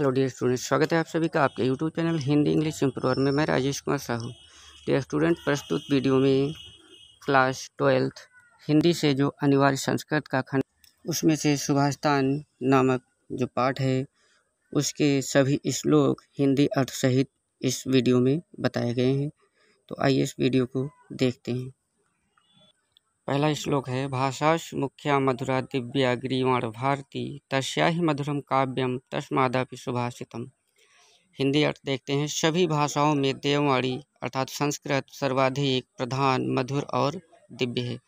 hello dear students स्वागत है आप सभी का आपके YouTube channel Hindi English improver में मैं राजेश कुमार साहू डियर स्टूडेंट प्रस्तुत वीडियो में क्लास ट्वेल्थ हिंदी से जो अनिवार्य संस्कृत का खंड उसमें से सुभाषतान नामक जो पाठ है उसके सभी श्लोक हिंदी अर्थ सहित इस वीडियो में बताए गए हैं तो आइए इस वीडियो को देखते हैं पहला श्लोक है भाषाश मुख्या मधुरा दिव्या ग्रीवाण भारती तस्या ही मधुरम काव्यम तस्मादापि सुभाषितम हिंदी अर्थ देखते हैं सभी भाषाओं में देववाणी अर्थात संस्कृत सर्वाधिक प्रधान मधुर और दिव्य है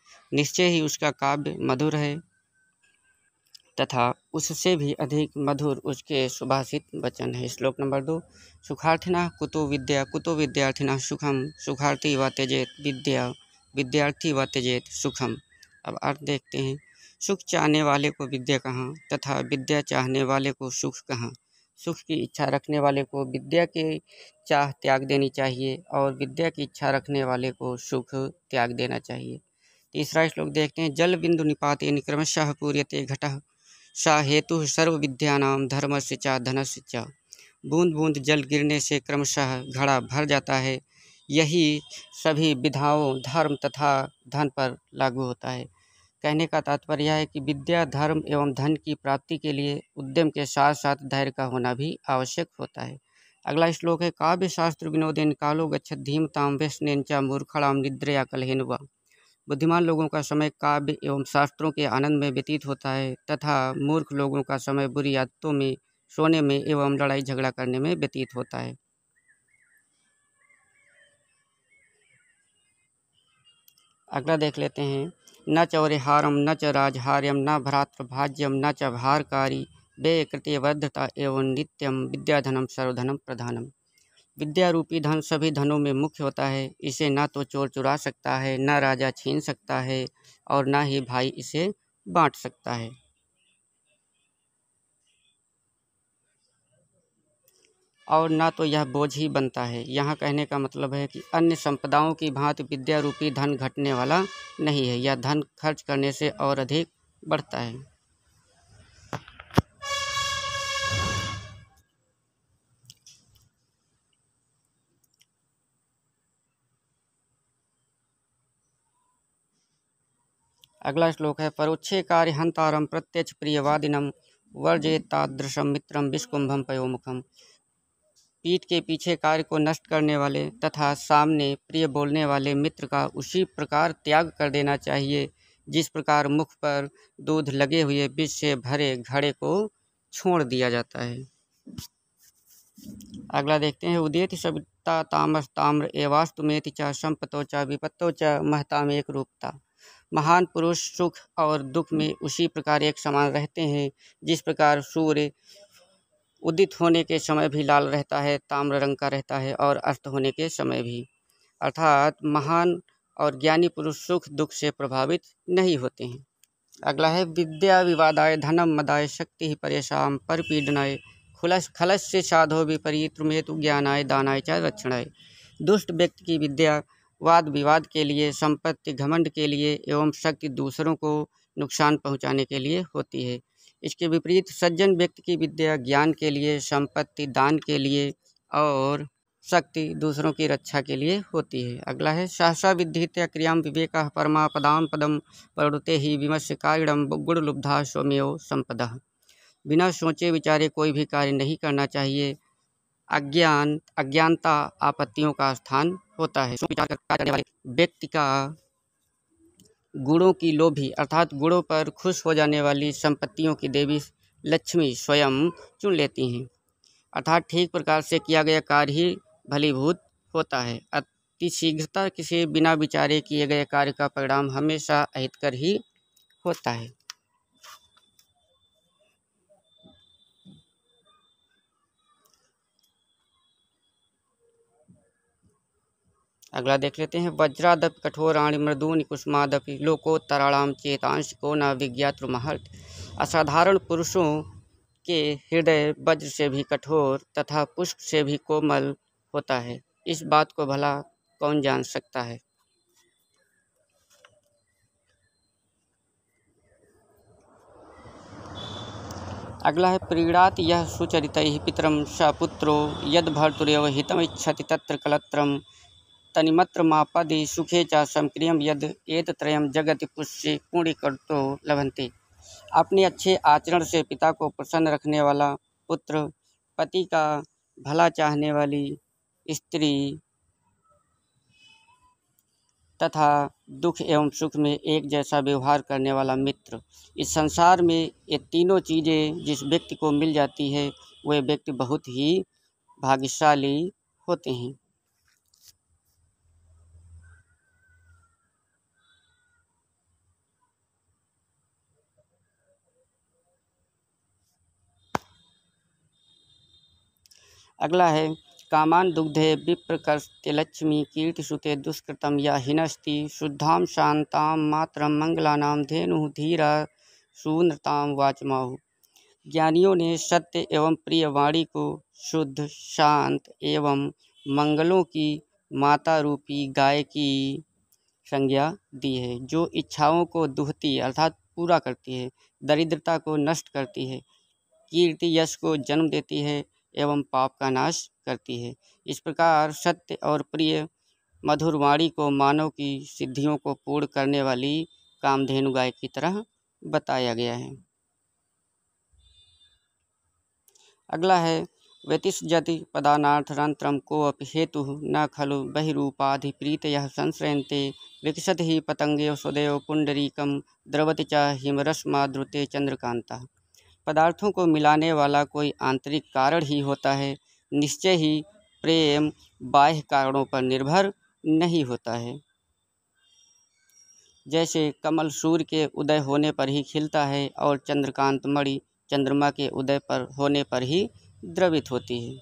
निश्चय ही उसका काव्य मधुर है तथा उससे भी अधिक मधुर उसके सुभाषित वचन है श्लोक नंबर दो सुखार्थिना कुतो विद्या कुतो विद्यार्थिना सुखम सुखार्थी व त्यजेत विद्या विद्यार्थी त्यजेत सुखम अब अर्थ देखते हैं सुख चाहने वाले को विद्या कहाँ तथा विद्या चाहने वाले को सुख कहाँ सुख की इच्छा रखने वाले को विद्या की चाह त्याग देनी चाहिए और विद्या की इच्छा रखने वाले को सुख त्याग देना चाहिए तीसरा श्लोक देखते हैं जल बिंदु निपात क्रमशः पूर्यते घट सा हेतु सर्व विद्यानाम धर्म से चा धनस्य चा बूंद बूंद जल गिरने से क्रमशः घड़ा भर जाता है यही सभी विधाओं धर्म तथा धन पर लागू होता है कहने का तात्पर्य यह है कि विद्या धर्म एवं धन की प्राप्ति के लिए उद्यम के साथ साथ धैर्य का होना भी आवश्यक होता है अगला श्लोक है काव्य शास्त्र विनोदेन कालो गच्छत धीमताम ताम व्यस्नेन चा मूर्खणाम निद्रया कलहीन व बुद्धिमान लोगों का समय काव्य एवं शास्त्रों के आनंद में व्यतीत होता है तथा मूर्ख लोगों का समय बुरी आदतों में सोने में एवं लड़ाई झगड़ा करने में व्यतीत होता है अगला देख लेते हैं न चौरे हारम न च राजहार्यम न भ्रातृभाज्यम न च भारकारी व्ययकृत्य एवं नित्यम विद्याधनम सर्वधनम प्रधानम विद्या रूपी धन सभी धनों में मुख्य होता है इसे न तो चोर चुरा सकता है न राजा छीन सकता है और न ही भाई इसे बांट सकता है और न तो यह बोझ ही बनता है यहाँ कहने का मतलब है कि अन्य संपदाओं की भांति विद्या रूपी धन घटने वाला नहीं है यह धन खर्च करने से और अधिक बढ़ता है अगला श्लोक है परोक्षे हंतारम प्रत्यक्ष प्रियवादिनम वर्जेतादृशम मित्रम विस्कुंभम पयोमुखम पीठ के पीछे कार्य को नष्ट करने वाले तथा सामने प्रिय बोलने वाले मित्र का उसी प्रकार त्याग कर देना चाहिए जिस प्रकार मुख पर दूध लगे हुए बीज से भरे घड़े को छोड़ दिया जाता है अगला देखते हैं उदेत सभ्यता तामस ताम्र एवास्तुमेति चा संपतो च विपत्तो च महताम एक रूपता महान पुरुष सुख और दुख में उसी प्रकार एक समान रहते हैं जिस प्रकार सूर्य उदित होने के समय भी लाल रहता है ताम्र रंग का रहता है और अस्त होने के समय भी अर्थात महान और ज्ञानी पुरुष सुख दुख से प्रभावित नहीं होते हैं अगला है विद्या विवादाय धनम मदाय शक्ति ही परेशान पर पीडनाय खुलस खलश से साधो विपरीत में तो ज्ञानाय दानाय च रक्षणाय दुष्ट व्यक्ति की विद्या वाद विवाद के लिए संपत्ति घमंड के लिए एवं शक्ति दूसरों को नुकसान पहुंचाने के लिए होती है इसके विपरीत सज्जन व्यक्ति की विद्या ज्ञान के लिए संपत्ति दान के लिए और शक्ति दूसरों की रक्षा के लिए होती है अगला है सहसा विद्धित्य क्रियाम विवेक परमा पदाम पदम प्रवृत्ते ही विमर्श कारिणम गुणलुब्धा सौम्यो संपदा बिना सोचे विचारे कोई भी कार्य नहीं करना चाहिए अज्ञान अज्ञानता आपत्तियों का स्थान होता है व्यक्ति का गुणों की लोभी अर्थात गुणों पर खुश हो जाने वाली संपत्तियों की देवी लक्ष्मी स्वयं चुन लेती हैं अर्थात ठीक प्रकार से किया गया कार्य ही भलीभूत होता है अतिशीघ्रता किसी बिना विचारे किए गए कार्य का परिणाम हमेशा अहितकर ही होता है अगला देख लेते हैं वज्रादपि कठोराणि मृदूनि कुसुमादपि लोकोत्तराणाम चेतांश को न विज्ञात महर्त असाधारण पुरुषों के हृदय वज्र से भी कठोर तथा पुष्प से भी कोमल होता है इस बात को भला कौन जान सकता है अगला है प्रीड़ात यह सुचरित पितरम सपुत्रो यद भर्तुरव हितम इच्छति तत्र कलत्रम तनिमत्र मापादि सुखे च संक्रियम यद त्रयम जगत पुष्य तो लभंते अपने अच्छे आचरण से पिता को प्रसन्न रखने वाला पुत्र पति का भला चाहने वाली स्त्री तथा दुख एवं सुख में एक जैसा व्यवहार करने वाला मित्र इस संसार में ये तीनों चीज़ें जिस व्यक्ति को मिल जाती है वह व्यक्ति बहुत ही भाग्यशाली होते हैं अगला है कामान दुग्धे विप्रकर्षते लक्ष्मी कीर्तिसुते दुष्कृतम या हिनस्ति शुद्धाम शांताम मंगला नाम धेनु धीरा शून्यताम वाचमाहु ज्ञानियों ने सत्य एवं प्रिय वाणी को शुद्ध शांत एवं मंगलों की माता रूपी गाय की संज्ञा दी है जो इच्छाओं को दुहती अर्थात पूरा करती है दरिद्रता को नष्ट करती है कीर्ति यश को जन्म देती है एवं पाप का नाश करती है इस प्रकार सत्य और प्रिय मधुर वाणी को मानव की सिद्धियों को पूर्ण करने वाली कामधेनु गाय की तरह बताया गया है अगला है व्यतिषति पदानार्थरंतरम को हेतु न खलु बहिरूपाधि प्रीत संश्रयते विकसत ही पतंगे सुदेव पुंडरीकम द्रवति च हिमरस्माद्रुते चंद्रकांता पदार्थों को मिलाने वाला कोई आंतरिक कारण ही होता है निश्चय ही प्रेम बाह्य कारणों पर निर्भर नहीं होता है जैसे कमल सूर्य के उदय होने पर ही खिलता है और चंद्रकांत मणि चंद्रमा के उदय पर होने पर ही द्रवित होती है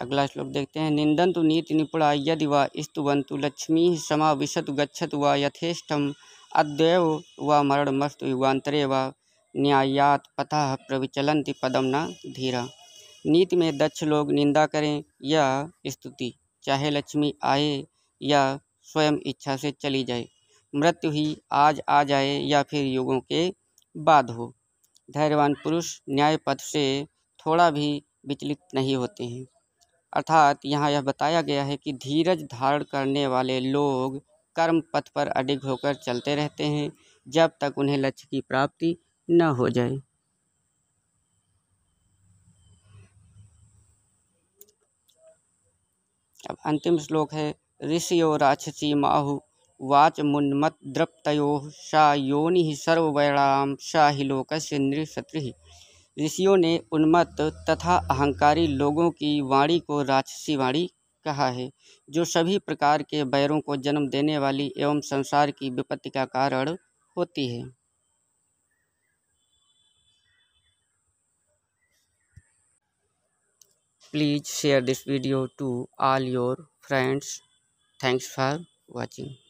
अगला श्लोक देखते हैं निंदंतु नीति निपुणा यदि व स्तुवंतु लक्ष्मी समाविशत गच्छत व यथेष्टम अद्वैव व मस्त युगान्तरे व न्यायात पथा प्रविचलंति पदम न धीरा नीति में दक्ष लोग निंदा करें या स्तुति चाहे लक्ष्मी आए या स्वयं इच्छा से चली जाए मृत्यु ही आज आ जाए या फिर युगों के बाद हो धैर्यवान पुरुष न्याय पथ से थोड़ा भी विचलित नहीं होते हैं अर्थात यहाँ यह बताया गया है कि धीरज धारण करने वाले लोग कर्म पथ पर अडिग होकर चलते रहते हैं जब तक उन्हें लक्ष्य की प्राप्ति न हो जाए अब अंतिम श्लोक है ऋषियो राक्षसी माहु वाच मुन्मत द्रप्तो शा योनि सर्वैणाम सा ही लोकस्य नृक्षत्रि ऋषियों ने उन्मत्त तथा अहंकारी लोगों की वाणी को राक्षसी वाणी कहा है जो सभी प्रकार के बैरों को जन्म देने वाली एवं संसार की विपत्ति का कारण होती है please share this video to all your friends thanks for watching